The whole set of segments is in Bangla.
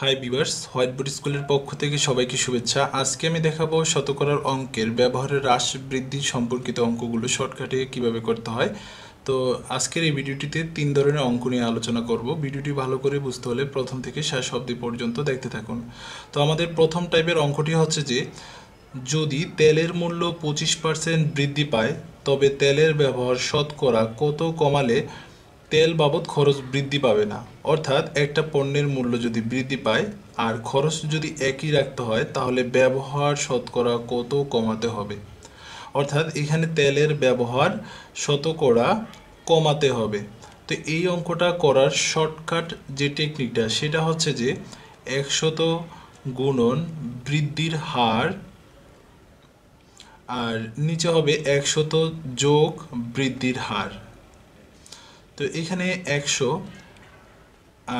হাই বিভার্স হোয়াইট বোর্ড স্কুলের পক্ষ থেকে সবাইকে শুভেচ্ছা আজকে আমি দেখাবো শতকরার অঙ্কের ব্যবহারের হ্রাস বৃদ্ধি সম্পর্কিত অঙ্কগুলো শর্টকাটে কিভাবে করতে হয় তো আজকের এই ভিডিওটিতে তিন ধরনের অঙ্ক নিয়ে আলোচনা করব ভিডিওটি ভালো করে বুঝতে হলে প্রথম থেকে শেষ অবধি পর্যন্ত দেখতে থাকুন তো আমাদের প্রথম টাইপের অঙ্কটি হচ্ছে যে যদি তেলের মূল্য পঁচিশ পার্সেন্ট বৃদ্ধি পায় তবে তেলের ব্যবহার শতকরা কত কমালে তেল বাবদ খরচ বৃদ্ধি পাবে না অর্থাৎ একটা পণ্যের মূল্য যদি বৃদ্ধি পায় আর খরচ যদি একই রাখতে হয় তাহলে ব্যবহার শতকরা কত কমাতে হবে অর্থাৎ এখানে তেলের ব্যবহার শতকরা কমাতে হবে তো এই অঙ্কটা করার শর্টকাট যে টেকনিকটা সেটা হচ্ছে যে একশত গুণন বৃদ্ধির হার আর নিচে হবে একশত যোগ বৃদ্ধির হার তো এখানে একশো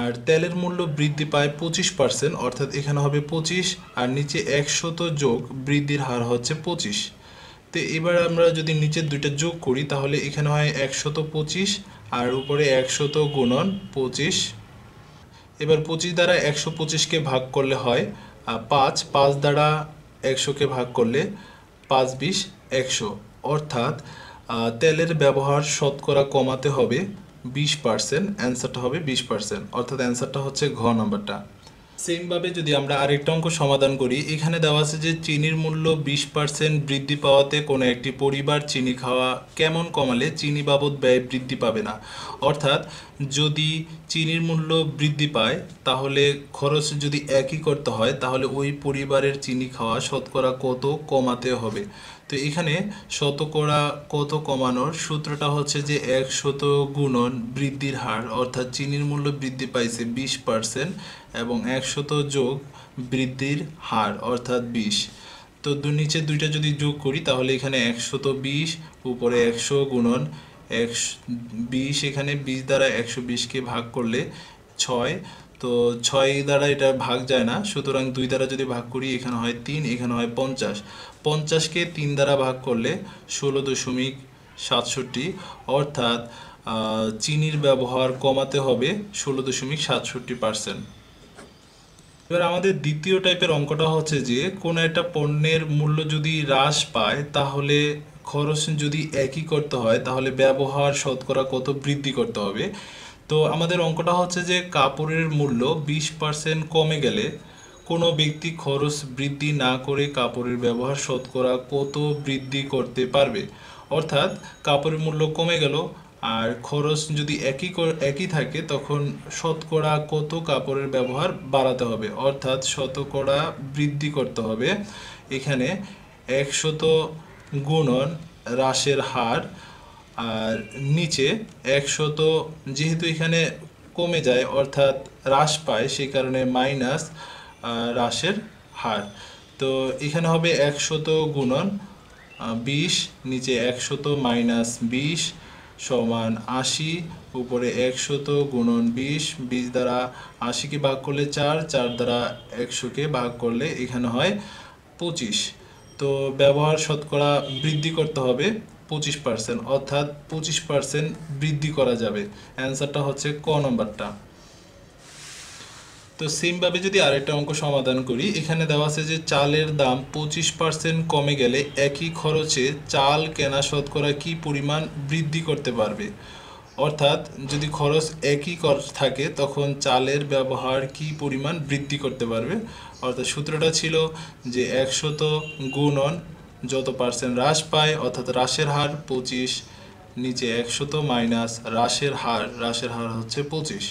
আর তেলের মূল্য বৃদ্ধি পায় পঁচিশ পার্সেন্ট অর্থাৎ এখানে হবে পঁচিশ আর নিচে একশত যোগ বৃদ্ধির হার হচ্ছে পঁচিশ তো এবার আমরা যদি নিচের দুইটা যোগ করি তাহলে এখানে হয় একশত পঁচিশ আর উপরে একশত গুণন পঁচিশ এবার পঁচিশ দ্বারা একশো পঁচিশকে ভাগ করলে হয় পাঁচ পাঁচ দ্বারা একশোকে ভাগ করলে পাঁচ বিশ একশো অর্থাৎ তেলের ব্যবহার শতকরা কমাতে হবে বিশ পার্সেন্ট অ্যান্সারটা হবে বিশ পার্সেন্ট অর্থাৎ অ্যান্সারটা হচ্ছে ঘ নম্বরটা সেমভাবে যদি আমরা আরেকটা অঙ্ক সমাধান করি এখানে দেওয়া আছে যে চিনির মূল্য বিশ পার্সেন্ট বৃদ্ধি পাওয়াতে কোনো একটি পরিবার চিনি খাওয়া কেমন কমালে চিনি বাবদ ব্যয় বৃদ্ধি পাবে না অর্থাৎ যদি চিনির মূল্য বৃদ্ধি পায় তাহলে খরচ যদি একই করতে হয় তাহলে ওই পরিবারের চিনি খাওয়া শতকরা কত কমাতে হবে তো এখানে শতকরা কত কমানোর সূত্রটা হচ্ছে যে এক শত গুণন বৃদ্ধির হার অর্থাৎ চিনির মূল্য বৃদ্ধি পাইছে বিশ পার্সেন্ট এবং একশত যোগ বৃদ্ধির হার অর্থাৎ বিশ তো নিচে দুইটা যদি যোগ করি তাহলে এখানে একশত বিশ উপরে একশো গুণন একশো বিশ এখানে বিশ দ্বারা একশো বিশকে ভাগ করলে ছয় তো ছয় দ্বারা এটা ভাগ যায় না সুতরাং দুই দ্বারা যদি ভাগ করি এখানে হয় তিন এখানে হয় পঞ্চাশ পঞ্চাশকে তিন দ্বারা ভাগ করলে ষোলো দশমিক সাতষট্টি অর্থাৎ চিনির ব্যবহার কমাতে হবে ষোলো দশমিক সাতষট্টি পার্সেন্ট এবার আমাদের দ্বিতীয় টাইপের অঙ্কটা হচ্ছে যে কোনো একটা পণ্যের মূল্য যদি হ্রাস পায় তাহলে খরচ যদি একই করতে হয় তাহলে ব্যবহার শতকরা কত বৃদ্ধি করতে হবে তো আমাদের অঙ্কটা হচ্ছে যে কাপড়ের মূল্য বিশ পার্সেন্ট কমে গেলে কোনো ব্যক্তি খরচ বৃদ্ধি না করে কাপড়ের ব্যবহার শতকরা কত বৃদ্ধি করতে পারবে অর্থাৎ কাপড়ের মূল্য কমে গেল আর খরচ যদি একই একই থাকে তখন শতকরা কত কাপড়ের ব্যবহার বাড়াতে হবে অর্থাৎ শতকরা বৃদ্ধি করতে হবে এখানে একশত গুণন হ্রাসের হার আর নিচে একশত যেহেতু এখানে কমে যায় অর্থাৎ হ্রাস পায় সেই কারণে মাইনাস হ্রাসের হার তো এখানে হবে একশত গুণন বিশ নিচে একশত মাইনাস বিশ সমান আশি উপরে একশত গুণন বিশ বিশ দ্বারা আশিকে ভাগ করলে চার চার দ্বারা একশোকে ভাগ করলে এখানে হয় পঁচিশ তো ব্যবহার শতকরা বৃদ্ধি করতে হবে পঁচিশ পার্সেন্ট অর্থাৎ পঁচিশ পার্সেন্ট বৃদ্ধি করা যাবে অ্যান্সারটা হচ্ছে ক নম্বরটা তো সেমভাবে যদি আরেকটা অঙ্ক সমাধান করি এখানে দেওয়া আছে যে চালের দাম পঁচিশ পার্সেন্ট কমে গেলে একই খরচে চাল কেনা শতকরা কি পরিমাণ বৃদ্ধি করতে পারবে অর্থাৎ যদি খরচ একই থাকে তখন চালের ব্যবহার কি পরিমাণ বৃদ্ধি করতে পারবে অর্থাৎ সূত্রটা ছিল যে একশত গুণন যত পার্সেন্ট হ্রাস পায় অর্থাৎ হ্রাসের হার পঁচিশ নিচে একশত মাইনাস হ্রাসের হার হ্রাসের হার হচ্ছে পঁচিশ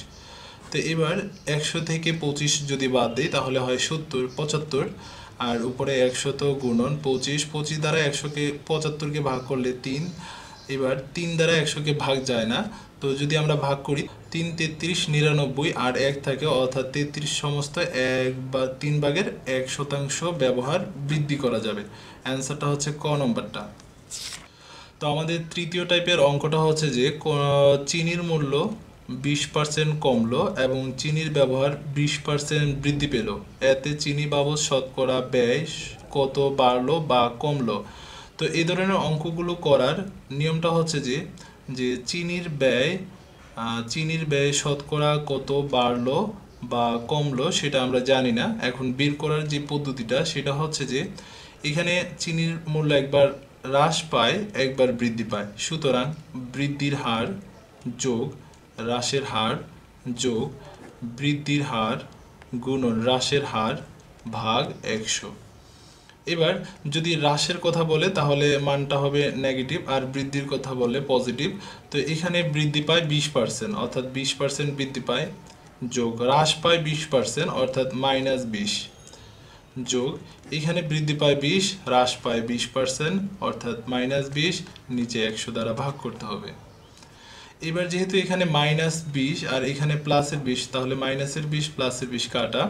তো এবার একশো থেকে পঁচিশ যদি বাদ দিই তাহলে হয় সত্তর পঁচাত্তর আর উপরে একশো তো গুণন পঁচিশ পঁচিশ দ্বারা একশোকে পঁচাত্তরকে ভাগ করলে তিন এবার তিন দ্বারা একশোকে ভাগ যায় না তো যদি আমরা ভাগ করি তিন তেত্রিশ নিরানব্বই আর এক থাকে অর্থাৎ তেত্রিশ সমস্ত এক বা তিন ভাগের এক শতাংশ ব্যবহার বৃদ্ধি করা যাবে অ্যান্সারটা হচ্ছে ক নম্বরটা তো আমাদের তৃতীয় টাইপের অঙ্কটা হচ্ছে যে চিনির মূল্য বিশ পার্সেন্ট কমলো এবং চিনির ব্যবহার বিশ পার্সেন্ট বৃদ্ধি পেল এতে চিনি বাবদ শতকরা ব্যয় কত বাড়লো বা কমলো তো এই ধরনের অঙ্কগুলো করার নিয়মটা হচ্ছে যে যে চিনির ব্যয় চিনির ব্যয় শতকরা কত বাড়লো বা কমলো সেটা আমরা জানি না এখন বের করার যে পদ্ধতিটা সেটা হচ্ছে যে এখানে চিনির মূল্য একবার হ্রাস পায় একবার বৃদ্ধি পায় সুতরাং বৃদ্ধির হার যোগ হ্রাসের হার যোগ বৃদ্ধির হার গুণন হ্রাসের হার ভাগ একশো এবার যদি হ্রাসের কথা বলে তাহলে মানটা হবে নেগেটিভ আর বৃদ্ধির কথা বলে পজিটিভ তো এখানে বৃদ্ধি পায় বিশ পার্সেন্ট অর্থাৎ বিশ পার্সেন্ট বৃদ্ধি পায় যোগ হ্রাস পায় বিশ পার্সেন্ট অর্থাৎ মাইনাস বিশ যোগ এখানে বৃদ্ধি পায় বিশ হ্রাস পায় বিশ পার্সেন্ট অর্থাৎ মাইনাস বিশ নিচে একশো দ্বারা ভাগ করতে হবে এবার যেহেতু এখানে মাইনাস বিশ আর এখানে প্লাসের বিশ তাহলে মাইনাসের বিশ প্লাসের বিশ কাটা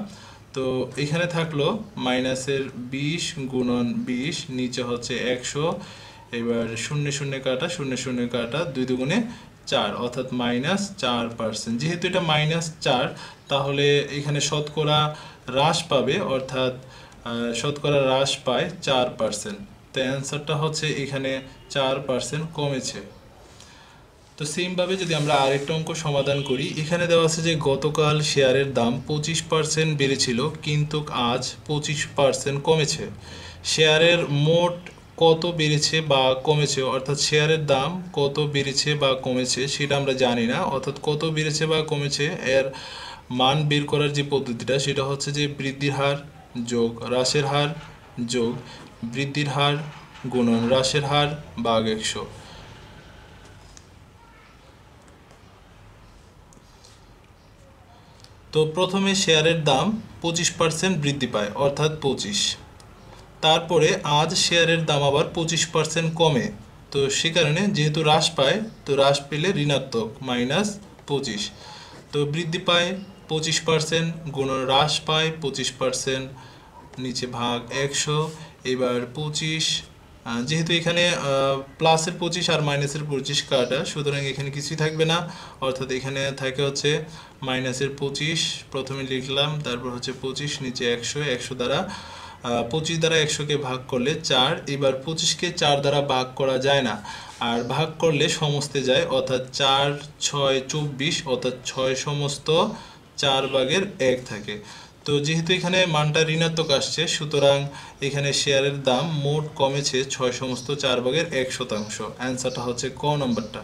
তো এখানে থাকলো মাইনাসের বিশ গুণন বিশ নিচে হচ্ছে একশো এবার শূন্য শূন্য কাটা শূন্য শূন্য কাটা দুই দুগুণে চার অর্থাৎ মাইনাস চার পার্সেন্ট যেহেতু এটা মাইনাস চার তাহলে এখানে শতকরা হ্রাস পাবে অর্থাৎ শতকরা হ্রাস পায় চার পার্সেন্ট তো অ্যান্সারটা হচ্ছে এখানে চার পার্সেন্ট কমেছে তো সেমভাবে যদি আমরা আরেকটা অঙ্ক সমাধান করি এখানে দেওয়া আছে যে গতকাল শেয়ারের দাম পঁচিশ পার্সেন্ট বেড়েছিল কিন্তু আজ পঁচিশ পার্সেন্ট কমেছে শেয়ারের মোট কত বেড়েছে বা কমেছে অর্থাৎ শেয়ারের দাম কত বেড়েছে বা কমেছে সেটা আমরা জানি না অর্থাৎ কত বেড়েছে বা কমেছে এর মান বের করার যে পদ্ধতিটা সেটা হচ্ছে যে বৃদ্ধির হার যোগ হ্রাসের হার যোগ বৃদ্ধির হার গুণন হ্রাসের হার বাঘ একশো তো প্রথমে শেয়ারের দাম পঁচিশ পার্সেন্ট বৃদ্ধি পায় অর্থাৎ পঁচিশ তারপরে আজ শেয়ারের দাম আবার পঁচিশ পার্সেন্ট কমে তো সে কারণে যেহেতু হ্রাস পায় তো হ্রাস পেলে ঋণাত্মক মাইনাস পঁচিশ তো বৃদ্ধি পায় পঁচিশ পার্সেন্ট গুণ হ্রাস পায় পঁচিশ পার্সেন্ট নিচে ভাগ একশো এবার পঁচিশ যেহেতু এখানে প্লাসের পঁচিশ আর মাইনাসের পঁচিশ কাটা সুতরাং এখানে কিছুই থাকবে না অর্থাৎ এখানে থাকে হচ্ছে মাইনাসের পঁচিশ প্রথমে লিখলাম তারপর হচ্ছে পঁচিশ নিচে একশো একশো দ্বারা পঁচিশ দ্বারা একশোকে ভাগ করলে চার এবার পঁচিশকে চার দ্বারা ভাগ করা যায় না আর ভাগ করলে সমস্তে যায় অর্থাৎ চার ছয় চব্বিশ অর্থাৎ ছয় সমস্ত চার ভাগের এক থাকে তো যেহেতু এখানে মানটা ঋণাত্মক আসছে সুতরাং এখানে শেয়ারের দাম মোট কমেছে ছয় সমস্ত চার ভাগের এক শতাংশ অ্যান্সারটা হচ্ছে ক নম্বরটা